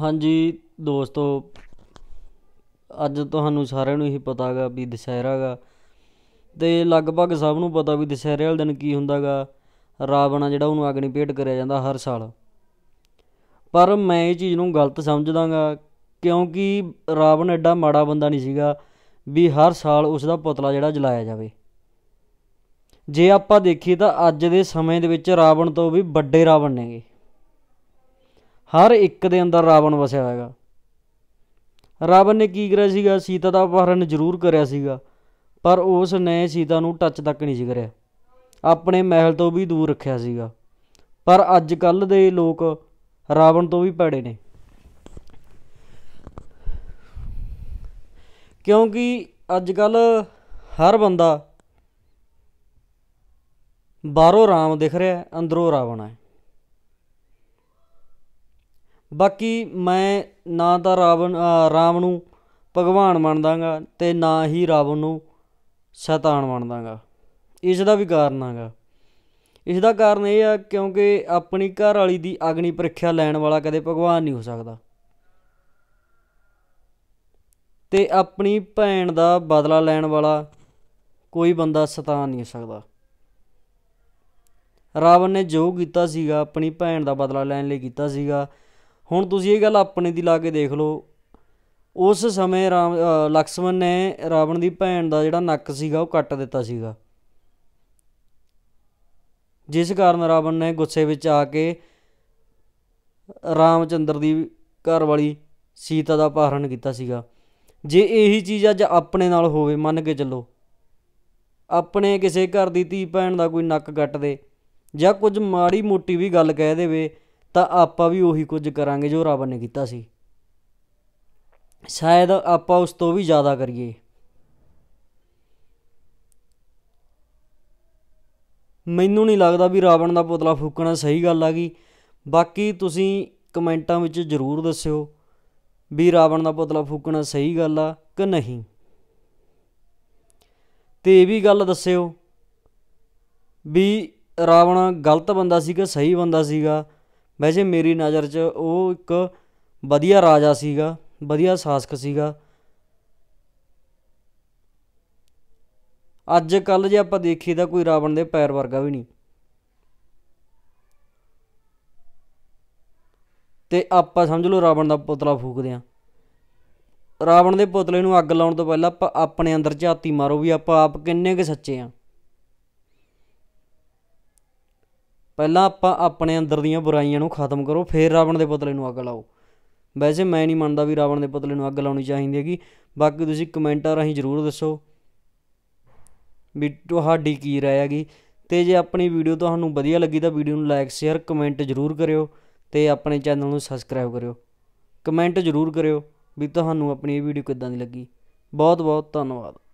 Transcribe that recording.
ਹਾਂਜੀ ਦੋਸਤੋ ਅੱਜ ਤੁਹਾਨੂੰ ਸਾਰਿਆਂ ਨੂੰ ਹੀ ਪਤਾਗਾ ਵੀ ਦਸ਼ਹਿਰਾਗਾ ਤੇ ਲਗਭਗ ਸਭ ਨੂੰ ਪਤਾ ਵੀ ਦਸ਼ਹਿਰੇ ਵਾਲੇ ਦਿਨ ਕੀ ਹੁੰਦਾਗਾ ਰਾਵਣਾ ਰਾਵਣ ਜਿਹੜਾ ਉਹਨੂੰ ਅਗਨੀ ਭੇਟ ਕਰਿਆ ਜਾਂਦਾ ਹਰ ਸਾਲ ਪਰ ਮੈਂ ਇਹ ਚੀਜ਼ ਨੂੰ ਗਲਤ ਸਮਝਦਾਗਾ ਕਿਉਂਕਿ ਰਾਵਣ ਐਡਾ ਮਾੜਾ ਬੰਦਾ ਨਹੀਂ ਸੀਗਾ ਵੀ ਹਰ ਸਾਲ ਉਸ ਦਾ ਪੁਤਲਾ ਜਿਹੜਾ ਜਲਾਇਆ ਜਾਵੇ ਜੇ ਆਪਾਂ ਦੇਖੀਏ ਤਾਂ ਅੱਜ ਦੇ ਸਮੇਂ ਦੇ ਵਿੱਚ ਰਾਵਣ ਤੋਂ ਵੀ ਵੱਡੇ ਰਾਵਣ ਨੇਗੇ ਹਰ ਇੱਕ ਦੇ ਅੰਦਰ ਰਾਵਣ ਵਸਿਆ ਹੋਇਆ ਹੈਗਾ ਰਾਵਣ ਨੇ ਕੀ ਕਰਿਆ ਸੀਗਾ ਸੀਤਾ ਦਾ ਅਪਹਰਣ ਜ਼ਰੂਰ ਕਰਿਆ ਸੀਗਾ ਪਰ ਉਸ ਨੇ ਸੀਤਾ ਨੂੰ ਟੱਚ ਤੱਕ ਨਹੀਂ ਸੀ ਕਰਿਆ ਆਪਣੇ ਮਹਿਲ ਤੋਂ ਵੀ ਦੂਰ ਰੱਖਿਆ ਸੀਗਾ ਪਰ ਅੱਜ ਕੱਲ ਦੇ ਲੋਕ ਰਾਵਣ ਤੋਂ ਵੀ ਭੈੜੇ ਨੇ ਕਿਉਂਕਿ ਅੱਜ ਕੱਲ ਹਰ ਬੰਦਾ ਬਾਹਰੋਂ ਰਾਮ ਦਿਖ ਰਿਹਾ ਅੰਦਰੋਂ ਰਾਵਣ ਹੈ ਬਾਕੀ ਮੈਂ ਨਾ ਤਾਂ ਰਾਵਣ ਰਾਮ ਨੂੰ ਭਗਵਾਨ ਮੰਨਦਾਗਾ ਤੇ ਨਾ ਹੀ ਰਾਵਣ ਨੂੰ ਸ਼ੈਤਾਨ ਮੰਨਦਾਗਾ ਇਸ ਦਾ ਵੀ ਕਾਰਨ ਹੈਗਾ ਇਸ ਦਾ ਕਾਰਨ ਇਹ ਆ ਕਿਉਂਕਿ ਆਪਣੀ ਘਰ ਵਾਲੀ ਦੀ ਅਗਨੀ ਪ੍ਰੀਖਿਆ ਲੈਣ ਵਾਲਾ ਕਦੇ ਭਗਵਾਨ ਨਹੀਂ ਹੋ ਸਕਦਾ ਤੇ ਆਪਣੀ ਭੈਣ ਦਾ ਬਦਲਾ ਲੈਣ ਵਾਲਾ ਕੋਈ ਬੰਦਾ ਸ਼ੈਤਾਨ ਨਹੀਂ ਹੋ ਸਕਦਾ ਰਾਵਣ ਨੇ ਜੋ ਕੀਤਾ ਸੀਗਾ ਆਪਣੀ ਭੈਣ ਦਾ ਬਦਲਾ ਲੈਣ ਲਈ ਕੀਤਾ ਸੀਗਾ ਹੁਣ ਤੁਸੀਂ ਇਹ ਗੱਲ ਆਪਣੇ ਦੀ ਲਾ ਕੇ ਦੇਖ ਲਓ ਉਸ ਸਮੇਂ ਰਾਮ ਲਕਸ਼ਮਣ ਨੇ ਰਾਵਣ ਦੀ ਭੈਣ ਦਾ ਜਿਹੜਾ ਨੱਕ ਸੀਗਾ ਉਹ ਕੱਟ ਦਿੱਤਾ ਸੀਗਾ ਜਿਸ ਕਾਰਨ ਰਾਵਣ ਨੇ ਗੁੱਸੇ ਵਿੱਚ ਆ ਕੇ ਰਾਮਚੰਦਰ ਦੀ ਘਰ ਵਾਲੀ ਸੀਤਾ ਦਾ ਅਪਹਰਣ ਕੀਤਾ ਸੀਗਾ ਜੇ ਇਹੀ ਚੀਜ਼ ਅੱਜ ਆਪਣੇ ਨਾਲ ਹੋਵੇ ਮੰਨ ਕੇ ਚੱਲੋ ਆਪਣੇ ਕਿਸੇ ਘਰ ਦੀ ਧੀ ਭੈਣ ਦਾ ਕੋਈ ਨੱਕ ਕੱਟ ਦੇ ਜਾਂ ਕੁਝ ਮਾੜੀ ਮੋਟੀ ਵੀ ਗੱਲ ਕਹਿ ਦੇਵੇ ਤਾਂ ਆਪਾਂ ਵੀ ਉਹੀ ਕੁਝ ਕਰਾਂਗੇ ਜੋ ਰੱਬ ਨੇ ਕੀਤਾ ਸੀ ਸ਼ਾਇਦ ਆਪਾਂ ਉਸ ਤੋਂ ਵੀ ਜ਼ਿਆਦਾ ਕਰੀਏ ਮੈਨੂੰ ਨਹੀਂ ਲੱਗਦਾ ਵੀ ਰਾਵਣ ਦਾ ਪੁਤਲਾ ਫੂਕਣਾ ਸਹੀ ਗੱਲ ਆ ਗਈ ਬਾਕੀ ਤੁਸੀਂ ਕਮੈਂਟਾਂ ਵਿੱਚ ਜ਼ਰੂਰ ਦੱਸਿਓ ਵੀ ਰਾਵਣ ਦਾ ਪੁਤਲਾ ਫੂਕਣਾ ਸਹੀ ਗੱਲ ਆ ਕਿ ਨਹੀਂ ਤੇ ਇਹ ਵੀ ਗੱਲ ਦੱਸਿਓ ਵੀ ਰਾਵਣ ਗਲਤ ਬੰਦਾ ਸੀਗਾ ਸਹੀ ਬੰਦਾ ਸੀਗਾ ਵੈਸੇ ਮੇਰੀ ਨਜ਼ਰ 'ਚ ਉਹ ਇੱਕ ਵਧੀਆ ਰਾਜਾ ਸੀਗਾ ਵਧੀਆ ਸ਼ਾਸਕ ਸੀਗਾ ਅੱਜ ਕੱਲ ਜੇ ਆਪਾਂ ਦੇਖੀ ਤਾਂ ਕੋਈ ਰਾਵਣ ਦੇ ਪੈਰ ਵਰਗਾ ਵੀ ਨਹੀਂ ਤੇ ਆਪਾਂ ਸਮਝ ਲਓ ਰਾਵਣ ਦਾ ਪੁਤਲਾ ਫੂਕਦੇ ਆਂ ਰਾਵਣ ਦੇ ਪੁਤਲੇ ਨੂੰ ਅੱਗ ਲਾਉਣ ਤੋਂ ਪਹਿਲਾਂ ਆਪਾਂ ਆਪਣੇ ਅੰਦਰ ਝਾਤੀ ਮਾਰੋ ਵੀ ਆਪਾਂ ਆਪ ਕਿੰਨੇ ਕੁ ਸੱਚੇ ਆਂ ਪਹਿਲਾਂ ਆਪਾਂ ਆਪਣੇ ਅੰਦਰ ਦੀਆਂ ਬੁਰਾਈਆਂ ਨੂੰ ਖਤਮ ਕਰੋ ਫਿਰ ਰਾਵਣ ਦੇ ਪੁਤਲੇ ਨੂੰ ਅੱਗ ਲਾਓ ਵੈਸੇ ਮੈਂ ਨਹੀਂ ਮੰਨਦਾ ਵੀ ਰਾਵਣ ਦੇ ਪੁਤਲੇ ਨੂੰ ਅੱਗ ਲਾਉਣੀ ਚਾਹੀਦੀ ਹੈਗੀ ਬਾਕੀ ਤੁਸੀਂ ਕਮੈਂਟਾਂ ਰਾਹੀਂ ਜ਼ਰੂਰ ਦੱਸੋ ਵੀ ਤੁਹਾਡੀ ਕੀ رائے ਹੈਗੀ ਤੇ ਜੇ ਆਪਣੀ ਵੀਡੀਓ ਤੁਹਾਨੂੰ ਵਧੀਆ ਲੱਗੀ ਤਾਂ ਵੀਡੀਓ ਨੂੰ ਲਾਈਕ ਸ਼ੇਅਰ ਕਮੈਂਟ ਜ਼ਰੂਰ ਕਰਿਓ ਤੇ ਆਪਣੇ ਚੈਨਲ ਨੂੰ ਸਬਸਕ੍ਰਾਈਬ ਕਰਿਓ ਕਮੈਂਟ ਜ਼ਰੂਰ ਕਰਿਓ ਵੀ ਤੁਹਾਨੂੰ ਆਪਣੀ ਇਹ ਵੀਡੀਓ ਕਿੱਦਾਂ ਦੀ ਲੱਗੀ ਬਹੁਤ ਬਹੁਤ ਧੰਨਵਾਦ